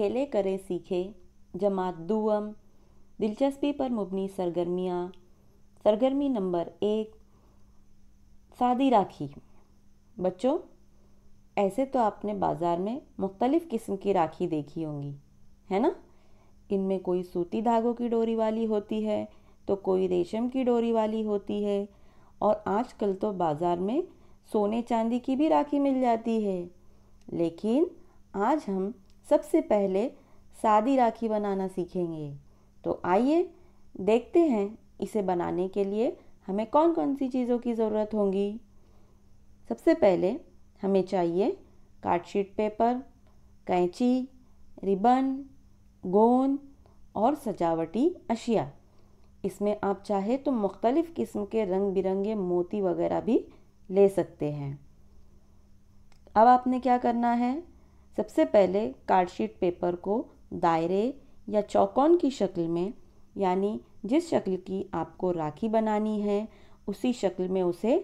अकेले करें सीखे जमात दुअम दिलचस्पी पर मुबनी सरगर्मियाँ सरगर्मी नंबर एक सादी राखी बच्चों ऐसे तो आपने बाज़ार में मुख्तलिफ़ किस्म की राखी देखी होंगी है ना इनमें कोई सूती धागों की डोरी वाली होती है तो कोई रेशम की डोरी वाली होती है और आजकल तो बाज़ार में सोने चांदी की भी राखी मिल जाती है लेकिन आज हम सबसे पहले सादी राखी बनाना सीखेंगे तो आइए देखते हैं इसे बनाने के लिए हमें कौन कौन सी चीज़ों की ज़रूरत होगी सबसे पहले हमें चाहिए कार्डशीट पेपर कैंची रिबन गोंद और सजावटी अशिया इसमें आप चाहे तो मुख्तलिफ़ किस्म के रंग बिरंगे मोती वगैरह भी ले सकते हैं अब आपने क्या करना है सबसे पहले कार्डशीट पेपर को दायरे या चौकोन की शक्ल में यानी जिस शक्ल की आपको राखी बनानी है उसी शक्ल में उसे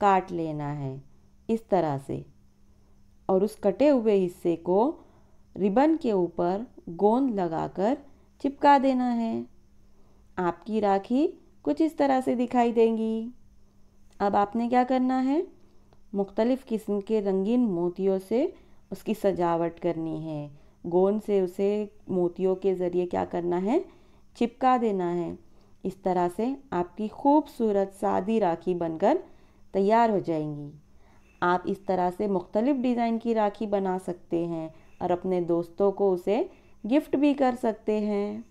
काट लेना है इस तरह से और उस कटे हुए हिस्से को रिबन के ऊपर गोंद लगाकर चिपका देना है आपकी राखी कुछ इस तरह से दिखाई देंगी अब आपने क्या करना है मुख्तलिफ़ किस्म के रंगीन मोतियों से उसकी सजावट करनी है गोंद से उसे मोतियों के ज़रिए क्या करना है चिपका देना है इस तरह से आपकी खूबसूरत सादी राखी बनकर तैयार हो जाएंगी आप इस तरह से मुख्तलिफ़ डिज़ाइन की राखी बना सकते हैं और अपने दोस्तों को उसे गिफ्ट भी कर सकते हैं